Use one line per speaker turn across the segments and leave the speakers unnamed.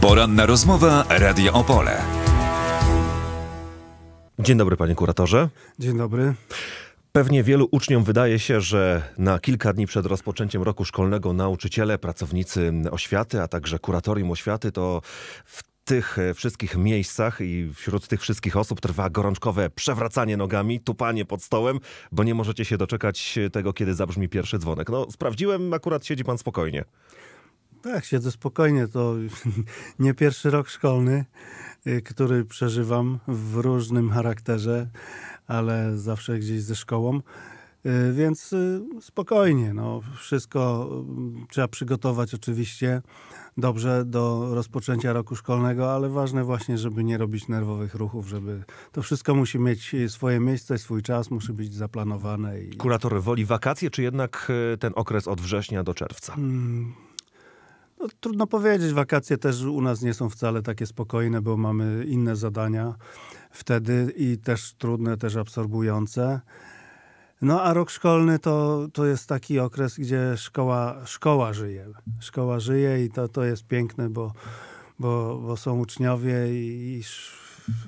Poranna rozmowa Radio Opole. Dzień dobry, panie kuratorze. Dzień dobry. Pewnie wielu uczniom wydaje się, że na kilka dni przed rozpoczęciem roku szkolnego nauczyciele, pracownicy oświaty, a także kuratorium oświaty to w tych wszystkich miejscach i wśród tych wszystkich osób trwa gorączkowe przewracanie nogami, tupanie pod stołem, bo nie możecie się doczekać tego, kiedy zabrzmi pierwszy dzwonek. No, sprawdziłem, akurat siedzi pan spokojnie.
Tak, siedzę spokojnie. To nie pierwszy rok szkolny, y, który przeżywam w różnym charakterze, ale zawsze gdzieś ze szkołą. Y, więc y, spokojnie, no, wszystko trzeba przygotować oczywiście dobrze do rozpoczęcia roku szkolnego, ale ważne właśnie, żeby nie robić nerwowych ruchów, żeby to wszystko musi mieć swoje miejsce, swój czas, musi być zaplanowane. I...
Kurator woli wakacje, czy jednak ten okres od września do czerwca?
Hmm. No, trudno powiedzieć, wakacje też u nas nie są wcale takie spokojne, bo mamy inne zadania wtedy i też trudne, też absorbujące. No a rok szkolny to, to jest taki okres, gdzie szkoła, szkoła żyje. Szkoła żyje i to, to jest piękne, bo, bo, bo są uczniowie i, i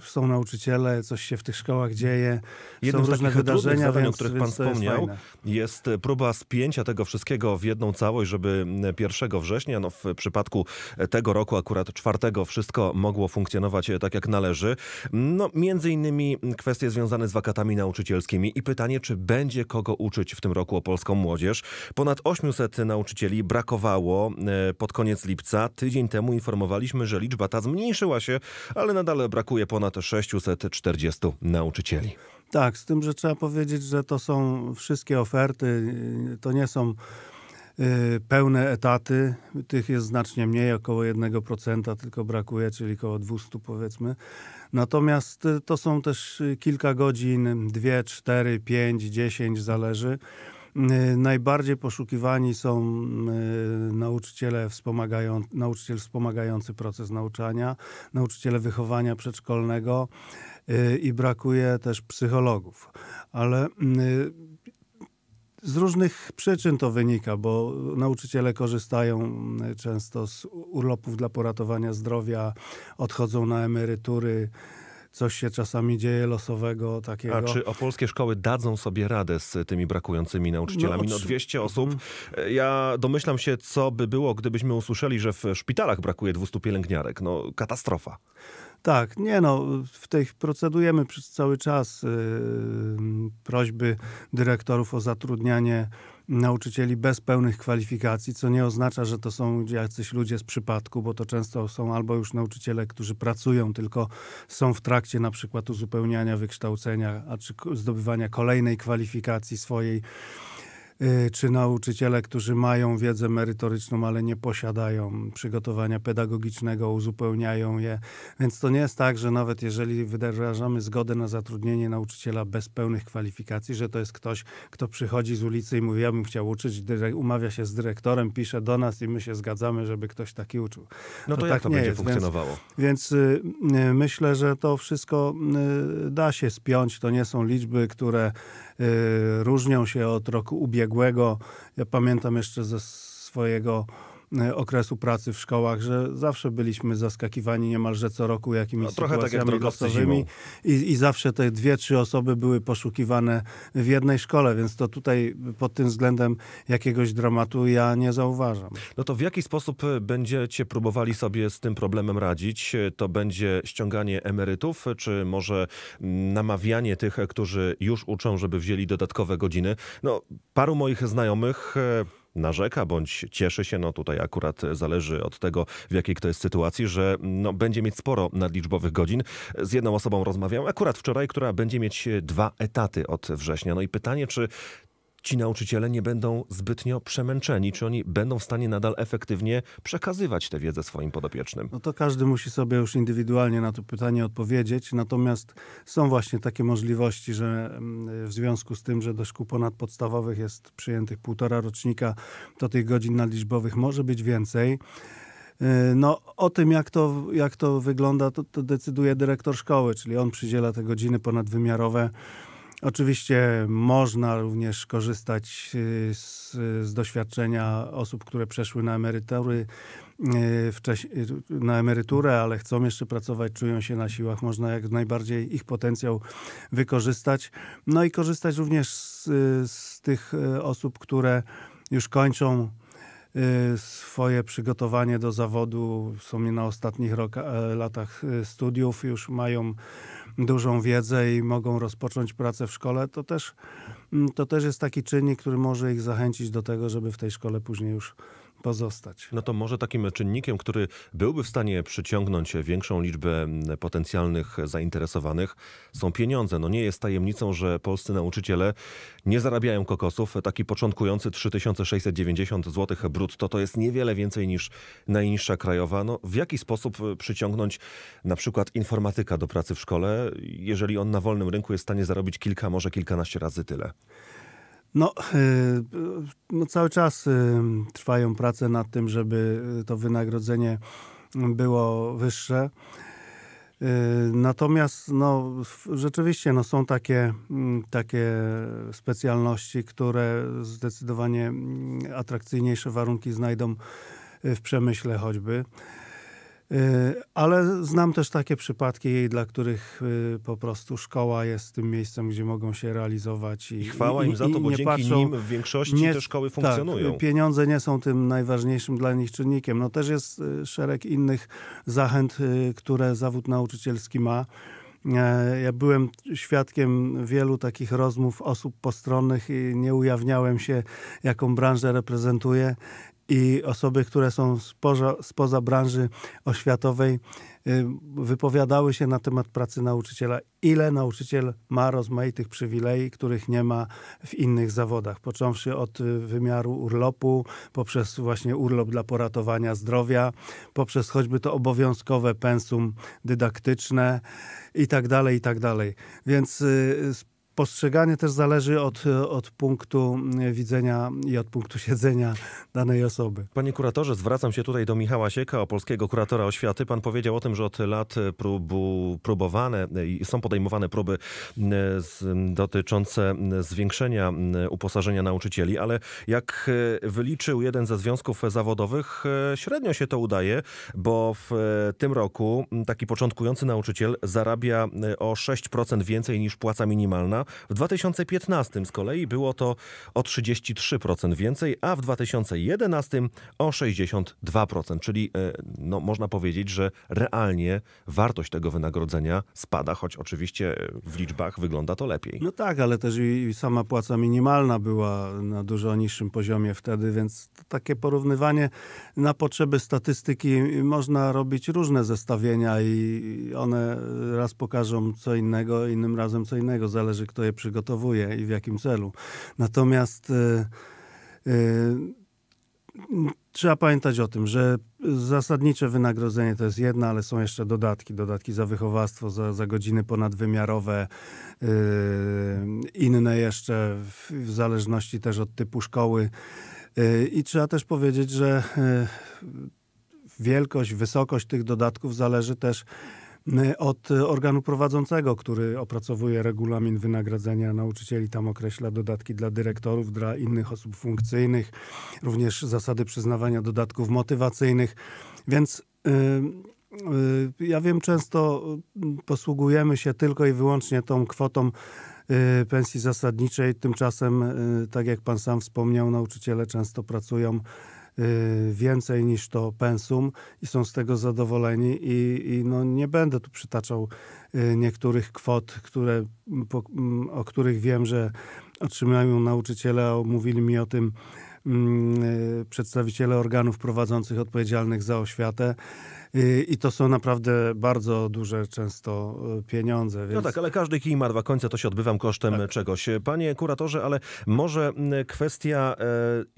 są nauczyciele, coś się w tych szkołach dzieje. Jednym są różne z takich wydarzenia, więc, o których pan wspomniał,
jest, jest, próba spięcia tego wszystkiego w jedną całość, żeby 1 mm, września, no w przypadku tego roku, akurat czwartego, wszystko mogło funkcjonować e, tak jak należy. No, między innymi kwestie związane z wakatami nauczycielskimi i pytanie, czy będzie kogo uczyć w tym roku o polską młodzież. Ponad 800 nauczycieli brakowało e, pod koniec lipca. Tydzień temu informowaliśmy, że liczba ta zmniejszyła się, ale nadal brakuje brakuje ponad 640 nauczycieli.
Tak, z tym, że trzeba powiedzieć, że to są wszystkie oferty, to nie są y, pełne etaty, tych jest znacznie mniej, około 1% tylko brakuje, czyli około 200 powiedzmy. Natomiast y, to są też y, kilka godzin, 2, 4, 5, 10 zależy. Y, najbardziej poszukiwani są y, nauczyciele, wspomagają, nauczyciel wspomagający proces nauczania, nauczyciele wychowania przedszkolnego y, i brakuje też psychologów. Ale z różnych przyczyn to wynika, bo nauczyciele korzystają często z urlopów dla poratowania zdrowia, odchodzą na emerytury coś się czasami dzieje losowego takiego. A czy
opolskie szkoły dadzą sobie radę z tymi brakującymi nauczycielami? No, 200 no, osób. Ja domyślam się, co by było, gdybyśmy usłyszeli, że w szpitalach brakuje 200 pielęgniarek. No, katastrofa.
Tak, nie no, w tej procedujemy przez cały czas yy, prośby dyrektorów o zatrudnianie nauczycieli bez pełnych kwalifikacji, co nie oznacza, że to są jacyś ludzie z przypadku, bo to często są albo już nauczyciele, którzy pracują, tylko są w trakcie na przykład uzupełniania wykształcenia, a czy zdobywania kolejnej kwalifikacji swojej. Y, czy nauczyciele, którzy mają wiedzę merytoryczną, ale nie posiadają przygotowania pedagogicznego, uzupełniają je. Więc to nie jest tak, że nawet jeżeli wyrażamy zgodę na zatrudnienie nauczyciela bez pełnych kwalifikacji, że to jest ktoś, kto przychodzi z ulicy i mówi, ja bym chciał uczyć, umawia się z dyrektorem, pisze do nas i my się zgadzamy, żeby ktoś taki uczył. No to, to jak tak to będzie jest. funkcjonowało? Więc, więc y, y, myślę, że to wszystko da się spiąć. To nie są liczby, które Y, różnią się od roku ubiegłego. Ja pamiętam jeszcze ze swojego E, okresu pracy w szkołach, że zawsze byliśmy zaskakiwani niemalże co roku jakimiś no, trochę sytuacjami tak jak losowymi i, i zawsze te dwie, trzy osoby były poszukiwane w jednej szkole, więc to tutaj pod tym względem jakiegoś dramatu ja nie zauważam.
No to w jaki sposób e, będziecie próbowali sobie z tym problemem radzić? E, to będzie ściąganie emerytów, czy może namawianie tych, którzy już uczą, żeby wzięli dodatkowe godziny? No, paru moich znajomych narzeka bądź cieszy się, no tutaj akurat zależy od tego, w jakiej kto jest sytuacji, że no, będzie mieć sporo nadliczbowych godzin. Z jedną osobą rozmawiałem akurat wczoraj, która będzie mieć dwa etaty od września. No i pytanie, czy ci nauczyciele nie będą zbytnio przemęczeni? Czy oni będą w stanie nadal efektywnie przekazywać tę wiedzę swoim podopiecznym?
No to każdy musi sobie już indywidualnie na to pytanie odpowiedzieć. Natomiast są właśnie takie możliwości, że mm, w związku z tym, że do szkół ponadpodstawowych jest przyjętych półtora rocznika, to tych godzin nadliczbowych może być więcej. Y, no, o tym, jak to, jak to wygląda, to, to decyduje dyrektor szkoły, czyli on przydziela te godziny ponadwymiarowe. Oczywiście można również korzystać y, z, z doświadczenia osób, które przeszły na emerytury, y, y, na emeryturę, ale chcą jeszcze pracować, czują się na siłach, można jak najbardziej ich potencjał wykorzystać. No i korzystać również z, z tych osób, które już kończą swoje przygotowanie do zawodu, są na ostatnich roka, e, latach studiów, już mają dużą wiedzę i mogą rozpocząć pracę w szkole, to też, mm, to też jest taki czynnik, który może ich zachęcić do tego, żeby w tej szkole później już pozostać.
No to może takim czynnikiem, który byłby w stanie przyciągnąć większą liczbę potencjalnych zainteresowanych, są pieniądze. No nie jest tajemnicą, że polscy nauczyciele nie zarabiają kokosów. Taki początkujący 3690 zł brutto to jest niewiele więcej niż najniższa krajowa. No w jaki sposób e, przyciągnąć na przykład informatyka do pracy w szkole, jeżeli on na wolnym rynku jest w stanie zarobić kilka, może kilkanaście razy tyle?
No, e, no cały czas e, trwają prace nad tym, żeby e, to wynagrodzenie było wyższe. Natomiast no, rzeczywiście no, są takie, mm, takie specjalności, które zdecydowanie mm, atrakcyjniejsze warunki znajdą w przemyśle choćby. Y, ale znam też takie przypadki, dla których y, po prostu szkoła jest tym miejscem, gdzie mogą się realizować. I, I chwała i, im za to, bo dzięki patrzą, nim w większości nie, te szkoły tak, funkcjonują. Tak, pieniądze nie są tym najważniejszym dla nich czynnikiem. No też jest y, szereg innych zachęt, które zawód nauczycielski ma. E, ja byłem świadkiem wielu takich rozmów osób postronnych i nie ujawniałem się, jaką branżę reprezentuję i osoby, które są spoza, spoza branży oświatowej, y, wypowiadały się na temat pracy nauczyciela. Ile nauczyciel ma rozmaitych przywilei, których nie ma w innych zawodach, począwszy od y, wymiaru urlopu, poprzez właśnie urlop dla poratowania zdrowia, poprzez choćby to obowiązkowe pensum dydaktyczne i tak dalej, i tak dalej. Więc z y, postrzeganie też zależy od, od punktu widzenia i od punktu siedzenia danej osoby.
Panie kuratorze, zwracam się tutaj do Michała Sieka, polskiego kuratora oświaty. Pan powiedział o tym, że od lat próbu, próbowane i są podejmowane próby e, z, dotyczące zwiększenia e, uposażenia nauczycieli, ale jak e, wyliczył jeden ze związków zawodowych, średnio się to udaje, bo w tym roku taki początkujący nauczyciel zarabia o 6% więcej niż płaca minimalna. W 2015 z kolei było to o 33% więcej, a w 2011 o 62%, czyli e, no, można powiedzieć, że realnie wartość tego wynagrodzenia spada, choć oczywiście e, w liczbach wygląda to lepiej.
No tak, ale też i sama płaca minimalna była na dużo niższym poziomie wtedy, więc takie porównywanie na potrzeby statystyki można robić różne zestawienia i one raz pokażą co innego, innym razem co innego, zależy kto je przygotowuje i w jakim celu. Natomiast e, e, Trzeba pamiętać o tym, że zasadnicze wynagrodzenie to jest jedna, ale są jeszcze dodatki. Dodatki za wychowawstwo, za, za godziny ponadwymiarowe, yy, inne jeszcze w, w, zależności też od typu szkoły. Yy, I trzeba też powiedzieć, że yy, wielkość, wysokość tych dodatków zależy też Yy, od y, organu prowadzącego, który opracowuje regulamin wynagradzania nauczycieli, tam określa dodatki dla dyrektorów, dla innych osób funkcyjnych, również zasady przyznawania dodatków motywacyjnych. Więc yy, yy, ja wiem, często posługujemy się tylko i wyłącznie tą kwotą pensji zasadniczej. Tymczasem, tak jak pan sam wspomniał, nauczyciele często pracują Y, więcej niż to pensum i są z tego zadowoleni i, i no nie będę tu przytaczał y, niektórych kwot, które, mm, o których wiem, że otrzymają nauczyciele, a mówili mi o tym mm, y, przedstawiciele organów prowadzących odpowiedzialnych za oświatę. Y, I to są naprawdę bardzo duże często y, pieniądze. No więc... No tak,
ale każdy kij ma dwa końce, to się odbywam kosztem tak. E, czegoś. E, panie kuratorze, ale może kwestia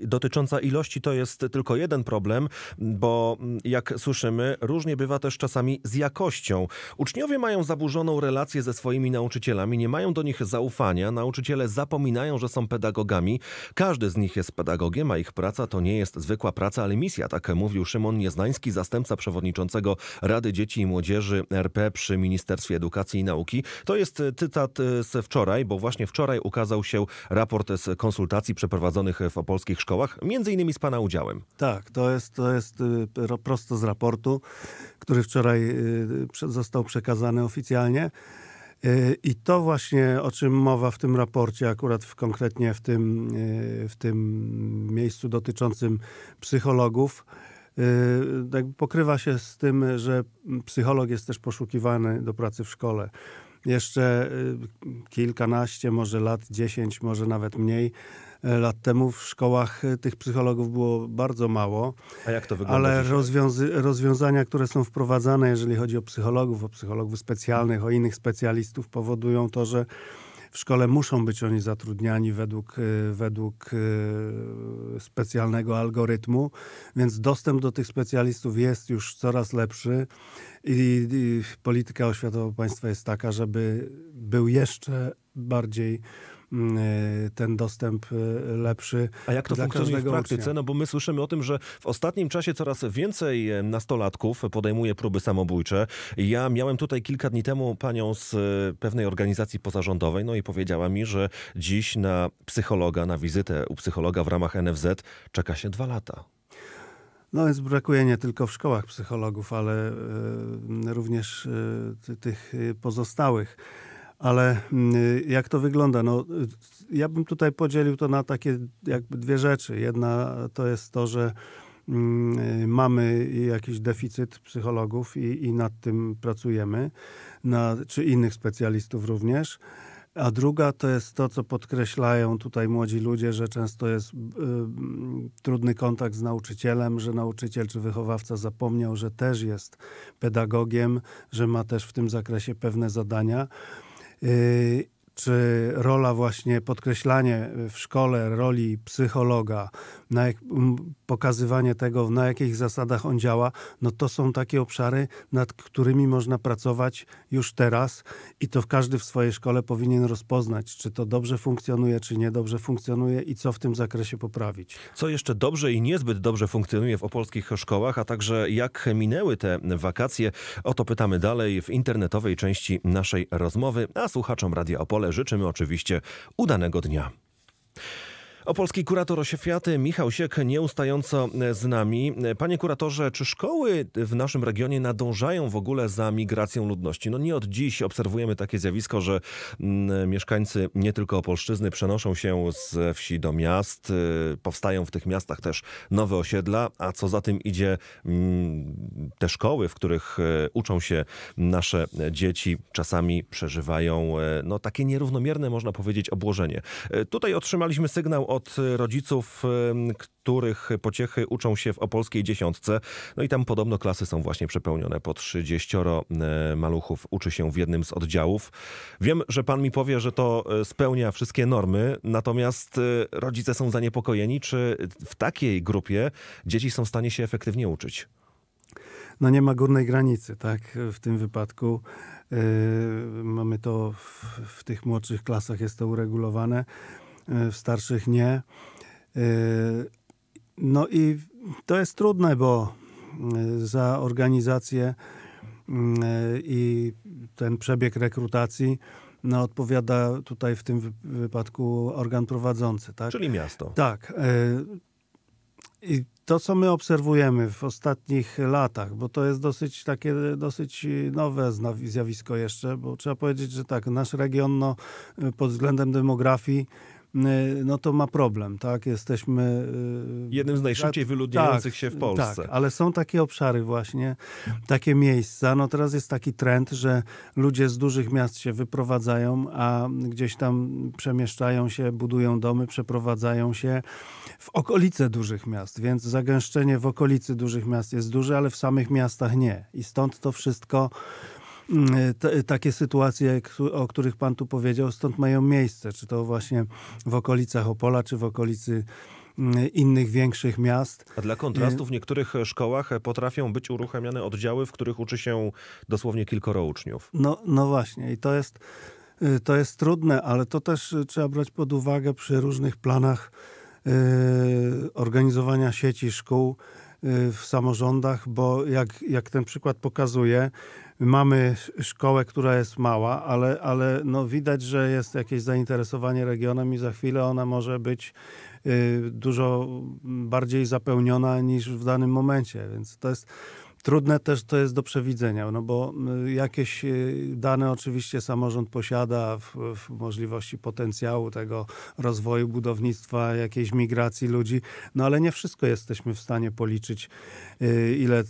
e, dotycząca ilości to jest tylko jeden problem, bo jak słyszymy, różnie bywa też czasami z jakością. Uczniowie mają zaburzoną relację ze swoimi nauczycielami, nie mają do nich zaufania, nauczyciele zapominają, że są pedagogami. Każdy z nich jest pedagogiem, a ich praca to nie jest zwykła praca, ale misja, tak mówił Szymon Nieznański, zastępca przewodniczącego przewodniczącego Rady Dzieci i Młodzieży RP przy Ministerstwie Edukacji i Nauki. To jest e, cytat e, z wczoraj, bo właśnie wczoraj ukazał się raport z konsultacji przeprowadzonych w opolskich szkołach,
między innymi z Pana udziałem. Tak, to jest, to jest e, prosto z raportu, który wczoraj został przekazany oficjalnie. I to właśnie, o czym mowa w tym raporcie, akurat w, konkretnie w tym, w tym miejscu dotyczącym psychologów, Y, pokrywa się z tym, że psycholog jest też poszukiwany do pracy w szkole. Jeszcze y, kilkanaście, może lat, dziesięć, może nawet mniej e, lat temu w szkołach e, tych psychologów było bardzo mało. A jak to wygląda? Ale rozwiązania, które są wprowadzane, jeżeli chodzi o psychologów, o psychologów specjalnych, o innych specjalistów, powodują to, że w szkole muszą być oni zatrudniani według, y, według y, specjalnego algorytmu, więc dostęp do tych specjalistów jest już coraz lepszy i, i polityka oświatowa państwa jest taka, żeby był jeszcze bardziej Mm, y, ten dostęp y, lepszy. A jak to funkcjonuje w praktyce? Ucznia.
No bo my słyszymy o tym, że w ostatnim czasie coraz więcej e, nastolatków podejmuje próby samobójcze. Ja miałem tutaj kilka dni temu panią z e, pewnej organizacji pozarządowej, no i powiedziała mi, że dziś na psychologa, na wizytę u psychologa w ramach NFZ czeka się dwa lata.
No więc brakuje nie tylko w szkołach psychologów, ale e, również tych pozostałych. Ale mm, jak to wygląda? No, ja bym tutaj podzielił to na takie jakby dwie rzeczy. Jedna to jest to, że mm, mamy jakiś deficyt psychologów i, i nad tym pracujemy, na, czy innych specjalistów również. A druga to jest to, co podkreślają tutaj młodzi ludzie, że często jest y, trudny kontakt z nauczycielem, że nauczyciel czy wychowawca zapomniał, że też jest pedagogiem, że ma też w tym zakresie pewne zadania. e, czy rola właśnie, podkreślanie w szkole roli psychologa, na jak, pokazywanie tego, na jakich zasadach on działa, no to są takie obszary, nad którymi można pracować już teraz i to każdy w swojej szkole powinien rozpoznać, czy to dobrze funkcjonuje, czy niedobrze funkcjonuje i co w tym zakresie poprawić.
Co jeszcze dobrze i niezbyt dobrze funkcjonuje w opolskich szkołach, a także jak minęły te wakacje, o to pytamy dalej w internetowej części naszej rozmowy, a słuchaczom Radia Opole ale życzymy oczywiście udanego dnia. Opolski kurator oświaty Michał Siek nieustająco z nami. Panie kuratorze, czy szkoły w naszym regionie nadążają w ogóle za migracją ludności? No nie od dziś obserwujemy takie zjawisko, że mm, mieszkańcy nie tylko Opolszczyzny przenoszą się z wsi do miast, y, powstają w tych miastach też nowe osiedla, a co za tym idzie mm, te szkoły, w których y, uczą się nasze dzieci, czasami przeżywają y, no takie nierównomierne, można powiedzieć, obłożenie. Tutaj otrzymaliśmy sygnał od rodziców, których pociechy uczą się w opolskiej dziesiątce. No i tam podobno klasy są właśnie przepełnione. Po 30 e, maluchów uczy się w jednym z oddziałów. Wiem, że pan mi powie, że to e, spełnia wszystkie normy, natomiast e, rodzice są zaniepokojeni, czy w takiej grupie dzieci są w stanie się efektywnie uczyć?
no nie ma górnej granicy, tak? W tym wypadku yy, mamy to w, w, tych młodszych klasach jest to uregulowane. Y, w starszych nie. Y, no i to jest trudne, bo y, za organizację i ten przebieg rekrutacji no, odpowiada tutaj w tym wypadku organ prowadzący. Tak? Czyli miasto. Tak. I to, co my obserwujemy w ostatnich latach, bo to jest dosyć takie dosyć nowe zjawisko jeszcze, bo trzeba powiedzieć, że tak, nasz region no, pod względem demografii Y, no to ma problem, tak? Jesteśmy... Y, Jednym z tak, najszybciej wyludniających tak, się w Polsce. Tak, ale są takie obszary właśnie, takie miejsca. No teraz jest taki trend, że ludzie z dużych miast się wyprowadzają, a gdzieś tam przemieszczają się, budują domy, przeprowadzają się w okolice dużych miast, więc zagęszczenie w okolicy dużych miast jest duże, ale w samych miastach nie. I stąd to wszystko takie sytuacje, o których pan tu powiedział, stąd mają miejsce. Czy to właśnie w okolicach Opola, czy w okolicy mm, innych większych miast. A dla kontrastu w
y, niektórych szkołach potrafią być uruchamiane oddziały, w których uczy się dosłownie kilkoro uczniów.
No, no właśnie i to jest, y, to jest trudne, ale to też y, trzeba brać pod uwagę przy różnych planach organizowania sieci szkół Y, w samorządach, bo jak, jak ten przykład pokazuje, mamy szkołę, która jest mała, ale, ale no widać, że jest jakieś zainteresowanie regionem i za chwilę ona może być y, dużo bardziej zapełniona niż w danym momencie. Więc to jest Trudne też to jest do przewidzenia, no bo jakieś y, dane oczywiście samorząd posiada w, w, możliwości potencjału tego rozwoju budownictwa, jakiejś migracji ludzi, no ale nie wszystko jesteśmy w stanie policzyć, y, ile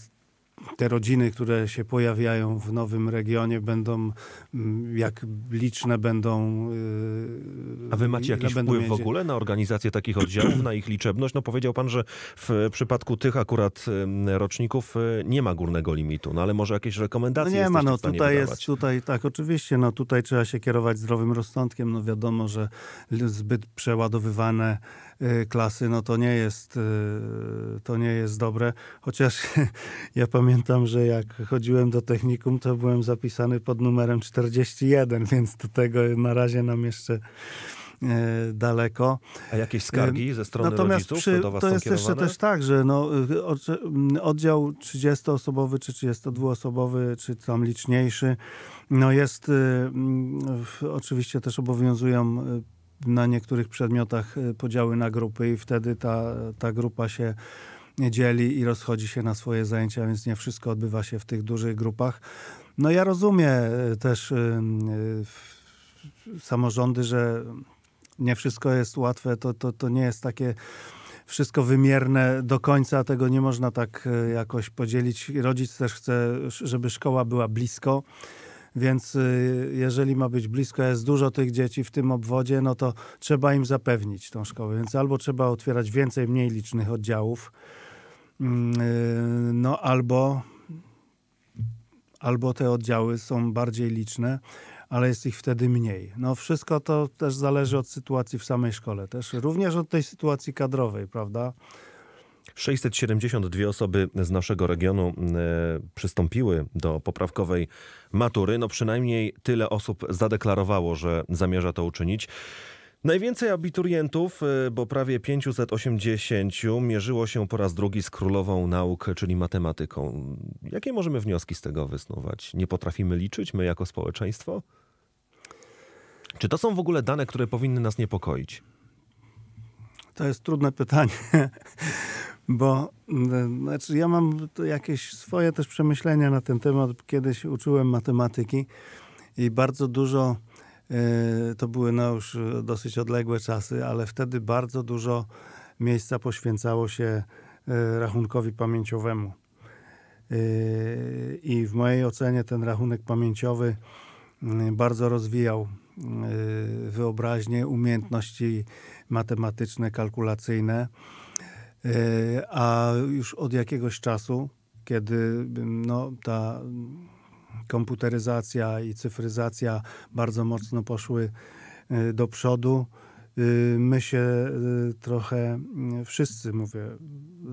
te rodziny, które się pojawiają w nowym regionie, będą mm, jak liczne będą. Y, A wy macie jakiś wpływ mieć... w ogóle
na organizację takich oddziałów, na ich liczebność? No powiedział pan, że w przypadku tych akurat y, roczników y, nie ma górnego limitu, no ale może jakieś rekomendacje? No nie ma, no tutaj jest,
tutaj tak, oczywiście, no tutaj trzeba się kierować zdrowym rozsądkiem, no wiadomo, że zbyt przeładowywane Y, klasy, no to nie jest, y, to nie jest dobre. Chociaż ja pamiętam, że jak chodziłem do technikum, to byłem zapisany pod numerem 41, więc do tego na razie nam jeszcze y, daleko. A jakieś skargi ze strony Natomiast rodziców przy, do was to jest jeszcze też tak, że no, mm, oddział 30-osobowy czy 32-osobowy, czy tam liczniejszy, no jest, mm, oczywiście też obowiązują na niektórych przedmiotach y, podziały na grupy i wtedy ta, ta grupa się dzieli i rozchodzi się na swoje zajęcia, więc nie wszystko odbywa się w tych dużych grupach. No ja rozumiem y, też y, samorządy, że nie wszystko jest łatwe, to, to, to nie jest takie wszystko wymierne do końca, tego nie można tak jakoś podzielić. Rodzic też chce, żeby szkoła była blisko więc y, jeżeli ma być blisko, jest dużo tych dzieci w tym obwodzie, no to trzeba im zapewnić tą szkołę. Więc albo trzeba otwierać więcej mniej licznych oddziałów, mm, y, no albo, albo te oddziały są bardziej liczne, ale jest ich wtedy mniej. No wszystko to też zależy od sytuacji w samej szkole, też również od tej sytuacji kadrowej, prawda?
672 osoby z naszego regionu e, przystąpiły do poprawkowej matury. No przynajmniej tyle osób zadeklarowało, że zamierza to uczynić. Najwięcej abiturientów, e, bo prawie 580, mierzyło się po raz drugi z królową nauk, czyli matematyką. Jakie możemy wnioski z tego wysnuwać? Nie potrafimy liczyć my jako społeczeństwo? Czy to są w ogóle dane, które powinny nas niepokoić?
To jest trudne pytanie. bo mm, znaczy ja mam jakieś swoje też przemyślenia na ten temat. Kiedyś uczyłem matematyki i bardzo dużo, e, to były no już dosyć odległe czasy, ale wtedy bardzo dużo miejsca poświęcało się e, rachunkowi pamięciowemu. E, I w mojej ocenie ten rachunek pamięciowy mm, bardzo rozwijał wyobraźnię, umiejętności matematyczne, kalkulacyjne. E, a już od jakiegoś czasu, kiedy no, ta komputeryzacja i cyfryzacja bardzo mocno poszły e, do przodu, Y, my się y, trochę, y, wszyscy mówię,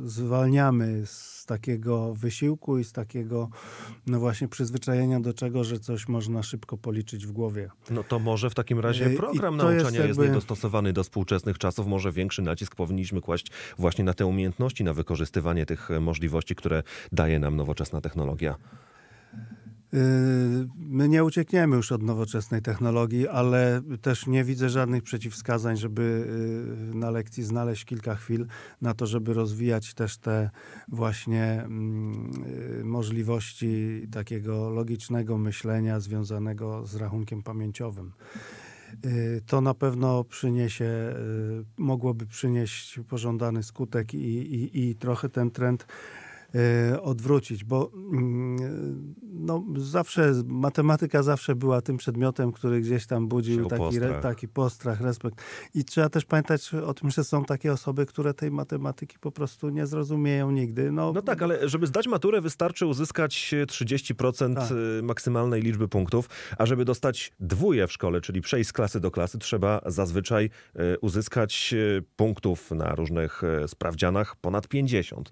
zwalniamy z takiego wysiłku i z takiego, no właśnie, przyzwyczajenia do czego, że coś można szybko policzyć w głowie. No to może w takim razie program nauczania jest, jakby... jest
niedostosowany do współczesnych czasów. Może większy nacisk powinniśmy kłaść właśnie na te umiejętności, na wykorzystywanie tych e, możliwości, które daje nam nowoczesna technologia.
Y, my nie uciekniemy już od nowoczesnej technologii, ale też nie widzę żadnych przeciwwskazań, żeby y, na lekcji znaleźć kilka chwil na to, żeby rozwijać też te właśnie mm, y, możliwości takiego logicznego myślenia związanego z rachunkiem pamięciowym to na pewno przyniesie, mogłoby przynieść pożądany skutek i, i, i trochę ten trend E, odwrócić, bo mm, e, no, zawsze matematyka zawsze była tym przedmiotem, który gdzieś tam budził taki, postrach. Re, taki postrach, respekt. I trzeba też pamiętać o tym, że są takie osoby, które tej matematyki po prostu nie zrozumieją nigdy. No, no
tak, ale żeby zdać maturę wystarczy uzyskać 30% tak. Y, maksymalnej liczby punktów, a żeby dostać dwóje w szkole, czyli przejść z klasy do klasy, trzeba zazwyczaj y, uzyskać y, punktów na różnych sprawdzianach ponad 50.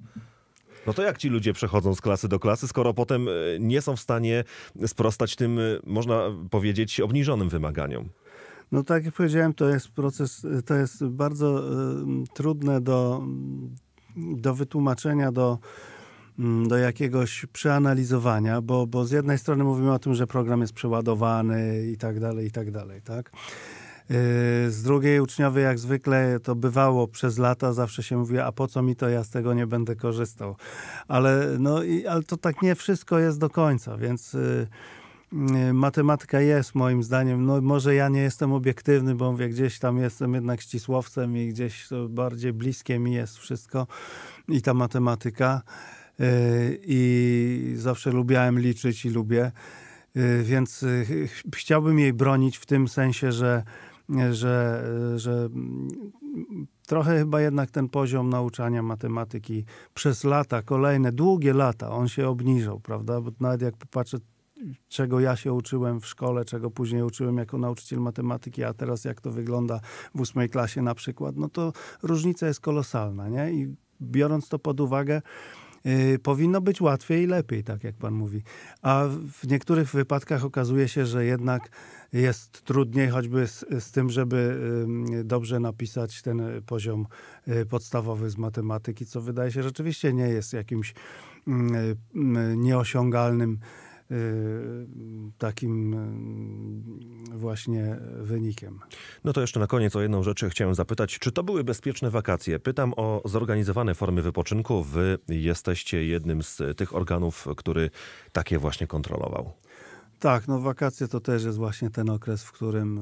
No to jak ci ludzie przechodzą z klasy do klasy, skoro potem e, nie są w stanie sprostać tym, e, można powiedzieć, obniżonym wymaganiom?
No tak jak powiedziałem, to jest proces, e, to jest bardzo y, trudne do, do wytłumaczenia, do, do jakiegoś przeanalizowania, bo, bo z jednej strony mówimy o tym, że program jest przeładowany i tak dalej, i tak dalej, tak? Yy, z drugiej uczniowie, jak zwykle to bywało przez lata, zawsze się mówi, a po co mi to, ja z tego nie będę korzystał. Ale, no, i, ale to tak nie wszystko jest do końca, więc yy, yy, matematyka jest moim zdaniem, no może ja nie jestem obiektywny, bo mówię, gdzieś tam jestem jednak ścisłowcem i gdzieś to bardziej bliskie mi jest wszystko i ta matematyka i zawsze lubiałem liczyć i lubię, więc chciałbym jej bronić w tym sensie, że że, że trochę chyba jednak ten poziom nauczania matematyki przez lata, kolejne długie lata, on się obniżał, prawda? Bo nawet jak popatrzę, czego ja się uczyłem w szkole, czego później uczyłem jako nauczyciel matematyki, a teraz jak to wygląda w ósmej klasie na przykład, no to różnica jest kolosalna, nie? I biorąc to pod uwagę, Y, powinno być łatwiej i lepiej, tak jak pan mówi. A w niektórych wypadkach okazuje się, że jednak jest trudniej, choćby z, z tym, żeby dobrze napisać ten poziom y, podstawowy z matematyki, co wydaje się rzeczywiście nie jest jakimś mm, y, mm, nieosiągalnym Y, takim y, właśnie wynikiem.
No to jeszcze na koniec o jedną rzecz chciałem zapytać. Czy to były bezpieczne wakacje? Pytam o zorganizowane formy wypoczynku. Wy jesteście jednym z tych organów, który takie właśnie kontrolował.
Tak, no wakacje to też jest właśnie ten okres, w którym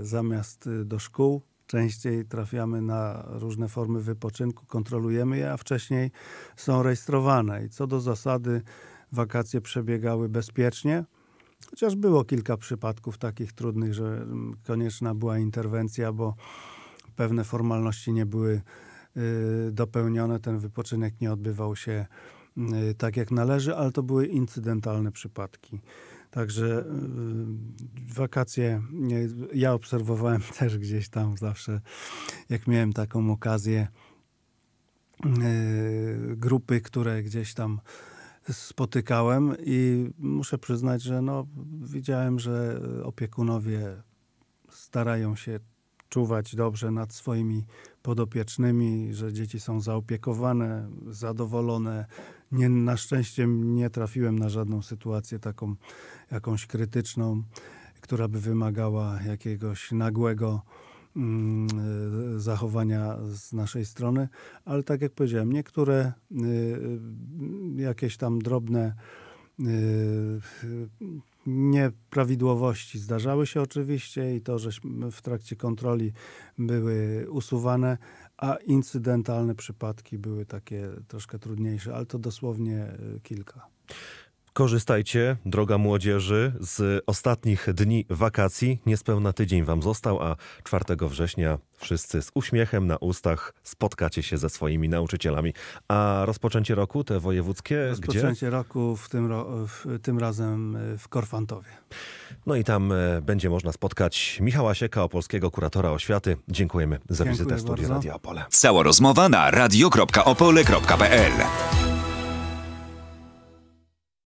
y, zamiast do szkół częściej trafiamy na różne formy wypoczynku, kontrolujemy je, a wcześniej są rejestrowane. I co do zasady, wakacje przebiegały bezpiecznie. Chociaż było kilka przypadków takich trudnych, że mm, konieczna była interwencja, bo pewne formalności nie były y, dopełnione, ten wypoczynek nie odbywał się y, tak jak należy, ale to były incydentalne przypadki. Także y, wakacje ja obserwowałem też gdzieś tam zawsze, jak miałem taką okazję, grupy, które gdzieś tam spotykałem i muszę przyznać, że no, widziałem, że opiekunowie starają się czuwać dobrze nad swoimi podopiecznymi, że dzieci są zaopiekowane, zadowolone. Nie, na szczęście nie trafiłem na żadną sytuację taką jakąś krytyczną, która by wymagała jakiegoś nagłego Mm, e, zachowania z naszej strony, ale tak jak powiedziałem, niektóre y, y, jakieś tam drobne y, nieprawidłowości zdarzały się oczywiście i to, że w trakcie kontroli były usuwane, a incydentalne przypadki były takie troszkę trudniejsze, ale to dosłownie kilka.
Korzystajcie, droga młodzieży, z ostatnich dni wakacji. Niespełna tydzień wam został, a 4 września wszyscy z uśmiechem na ustach spotkacie się ze swoimi nauczycielami. A rozpoczęcie roku, te wojewódzkie, Rozpoczęcie gdzie?
roku w tym, ro w, tym razem e, w Korfantowie.
No i tam e, będzie można spotkać Michała Sieka, opolskiego kuratora oświaty. Dziękujemy za Dziękuję wizytę w studiu Radio Opole. Cała rozmowa na radio.opole.pl